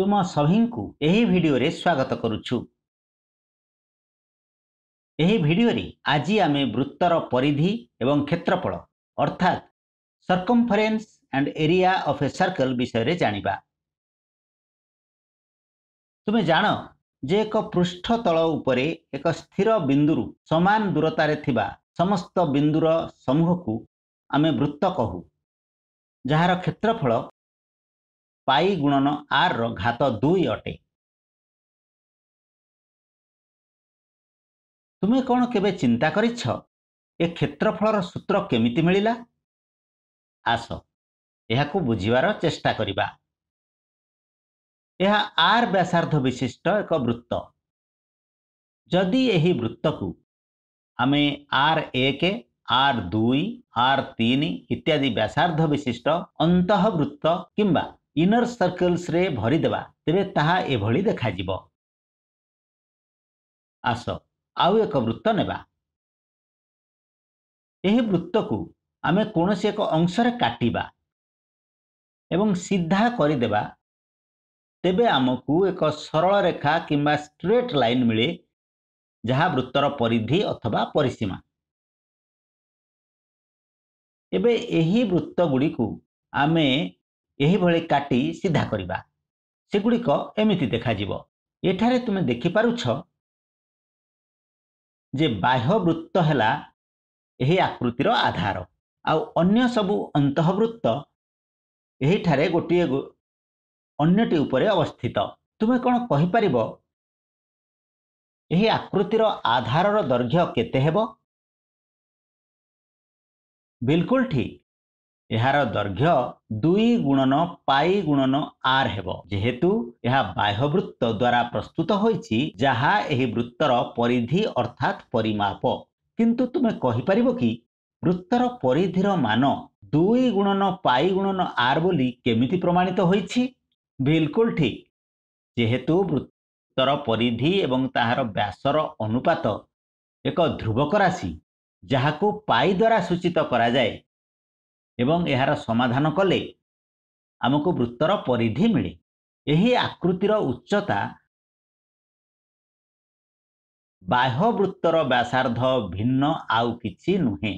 ତୁମ ସଭିଙ୍କୁ ଏହି ଭିଡ଼ିଓରେ ସ୍ୱାଗତ କରୁଛୁ ଏହି ଭିଡ଼ିଓରେ ଆଜି ଆମେ ବୃତ୍ତର ପରିଧି ଏବଂ କ୍ଷେତ୍ରଫଳ ଅର୍ଥାତ୍ circumference and area of a circle ବିଷୟରେ ଜାଣିବା ତୁମେ ଜାଣ ଯେ ଏକ ପୃଷ୍ଠତଳ ଉପରେ ଏକ ସ୍ଥିର ବିନ୍ଦୁରୁ ସମାନ ଦୂରତାରେ ଥିବା ସମସ୍ତ ବିନ୍ଦୁର ସମୂହକୁ ଆମେ ବୃତ୍ତ କହୁ ଯାହାର କ୍ଷେତ୍ରଫଳ পাই গুণন আর র ঘাত দুই অটে তুমি কোণ কেবে চিন্তা করেছ এ ক্ষেত্রফলর সূত্র কেমিতি মিলিলা আস এহাকু বুঝিবার চেষ্টা করিবা এহা আর ব্যাসার্ধ বিশিষ্ট এক বৃত্ত যদি এই বৃত্তকু আমি আর এক আর দুই আর তিন ইত্যাদি ব্যাসার্ধ বিশিষ্ট অন্তঃবৃত্ত কিংবা ଇନର ସର୍କଲ୍ସରେ ଭରିଦେବା ତେବେ ତାହା ଏଭଳି ଦେଖାଯିବ ଆସ ଆଉ ଏକ ବୃତ୍ତ ନେବା ଏହି ବୃତ୍ତକୁ ଆମେ କୌଣସି ଏକ ଅଂଶରେ କାଟିବା ଏବଂ ସିଧା କରିଦେବା ତେବେ ଆମକୁ ଏକ ସରଳ ରେଖା କିମ୍ବା ଷ୍ଟ୍ରେଟ୍ ଲାଇନ୍ ମିଳେ ଯାହା ବୃତ୍ତର ପରିଧି ଅଥବା ପରିସୀମା ଏବେ ଏହି ବୃତ୍ତ ଗୁଡ଼ିକୁ ଆମେ ଏହିଭଳି କାଟି ସିଧା କରିବା ସେଗୁଡ଼ିକ ଏମିତି ଦେଖାଯିବ ଏଠାରେ ତୁମେ ଦେଖିପାରୁଛ ଯେ ବାହ୍ୟବୃତ୍ତ ହେଲା ଏହି ଆକୃତିର ଆଧାର ଆଉ ଅନ୍ୟ ସବୁ ଅନ୍ତଃବୃତ୍ତ ଏହିଠାରେ ଗୋଟିଏ ଅନ୍ୟଟି ଉପରେ ଅବସ୍ଥିତ ତୁମେ କ'ଣ କହିପାରିବ ଏହି ଆକୃତିର ଆଧାରର ଦୈର୍ଘ୍ୟ କେତେ ହେବ ବିଲକୁଲ ଠିକ ଏହାର ଦୈର୍ଘ୍ୟ ଦୁଇ ଗୁଣନ ପାଇ ଗୁଣନ ଆର୍ ହେବ ଯେହେତୁ ଏହା ବାହ୍ୟବୃତ୍ତ ଦ୍ୱାରା ପ୍ରସ୍ତୁତ ହୋଇଛି ଯାହା ଏହି ବୃତ୍ତର ପରିଧି ଅର୍ଥାତ୍ ପରିମାପ କିନ୍ତୁ ତୁମେ କହିପାରିବ କି ବୃତ୍ତର ପରିଧିର ମାନ ଦୁଇ ଗୁଣନ ପାଇ ଗୁଣନ ଆର୍ ବୋଲି କେମିତି ପ୍ରମାଣିତ ହୋଇଛି ବିଲକୁଲ ଠିକ୍ ଯେହେତୁ ବୃତ୍ତର ପରିଧି ଏବଂ ତାହାର ବ୍ୟାସର ଅନୁପାତ ଏକ ଧ୍ରୁବକ ରାଶି ଯାହାକୁ ପାଇ ଦ୍ୱାରା ସୂଚିତ କରାଯାଏ ଏବଂ ଏହାର ସମାଧାନ କଲେ ଆମକୁ ବୃତ୍ତର ପରିଧି ମିଳେ ଏହି ଆକୃତିର ଉଚ୍ଚତା ବାହ୍ୟ ବୃତ୍ତର ବ୍ୟାସାର୍ଦ୍ଧ ଭିନ୍ନ ଆଉ କିଛି ନୁହେଁ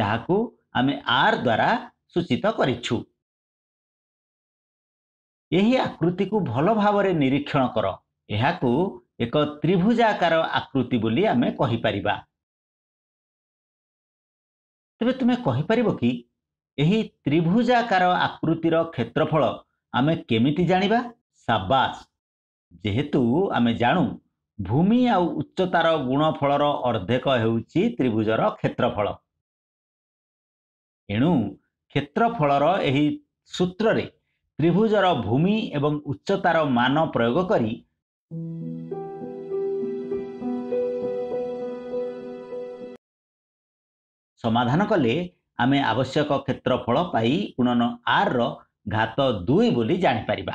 ଯାହାକୁ ଆମେ ଆର୍ ଦ୍ୱାରା ସୂଚିତ କରିଛୁ ଏହି ଆକୃତିକୁ ଭଲ ଭାବରେ ନିରୀକ୍ଷଣ କର ଏହାକୁ ଏକ ତ୍ରିଭୁଜାକାର ଆକୃତି ବୋଲି ଆମେ କହିପାରିବା ତେବେ ତୁମେ କହିପାରିବ କି ଏହି ତ୍ରିଭୁଜାକାର ଆକୃତିର କ୍ଷେତ୍ରଫଳ ଆମେ କେମିତି ଜାଣିବା ସାବାସ ଯେହେତୁ ଆମେ ଜାଣୁ ଭୂମି ଆଉ ଉଚ୍ଚତାର ଗୁଣଫଳର ଅର୍ଦ୍ଧେକ ହେଉଛି ତ୍ରିଭୁଜର କ୍ଷେତ୍ରଫଳ ଏଣୁ କ୍ଷେତ୍ରଫଳର ଏହି ସୂତ୍ରରେ ତ୍ରିଭୁଜର ଭୂମି ଏବଂ ଉଚ୍ଚତାର ମାନ ପ୍ରୟୋଗ କରି ସମାଧାନ କଲେ ଆମେ ଆବଶ୍ୟକ କ୍ଷେତ୍ରଫଳ ପାଇ ଗୁଣନ ଆର୍ର ଘାତ ଦୁଇ ବୋଲି ଜାଣିପାରିବା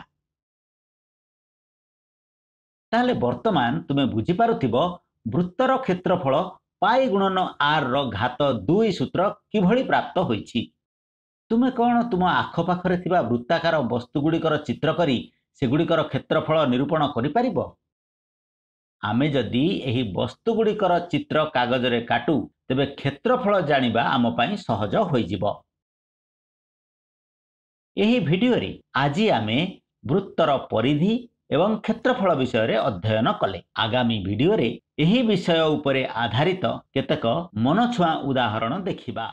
ତାହେଲେ ବର୍ତ୍ତମାନ ତୁମେ ବୁଝିପାରୁଥିବ ବୃତ୍ତର କ୍ଷେତ୍ରଫଳ ପାଇ ଗୁଣନ ଆର୍ର ଘାତ ଦୁଇ ସୂତ୍ର କିଭଳି ପ୍ରାପ୍ତ ହୋଇଛି ତୁମେ କ'ଣ ତୁମ ଆଖପାଖରେ ଥିବା ବୃତ୍ତାକାର ବସ୍ତୁଗୁଡ଼ିକର ଚିତ୍ର କରି ସେଗୁଡ଼ିକର କ୍ଷେତ୍ରଫଳ ନିରୂପଣ କରିପାରିବ ଆମେ ଯଦି ଏହି ବସ୍ତୁଗୁଡ଼ିକର ଚିତ୍ର କାଗଜରେ କାଟୁ ତେବେ କ୍ଷେତ୍ରଫଳ ଜାଣିବା ଆମ ପାଇଁ ସହଜ ହୋଇଯିବ ଏହି ଭିଡ଼ିଓରେ ଆଜି ଆମେ ବୃତ୍ତର ପରିଧି ଏବଂ କ୍ଷେତ୍ରଫଳ ବିଷୟରେ ଅଧ୍ୟୟନ କଲେ ଆଗାମୀ ଭିଡ଼ିଓରେ ଏହି ବିଷୟ ଉପରେ ଆଧାରିତ କେତେକ ମନଛୁଆଁ ଉଦାହରଣ ଦେଖିବା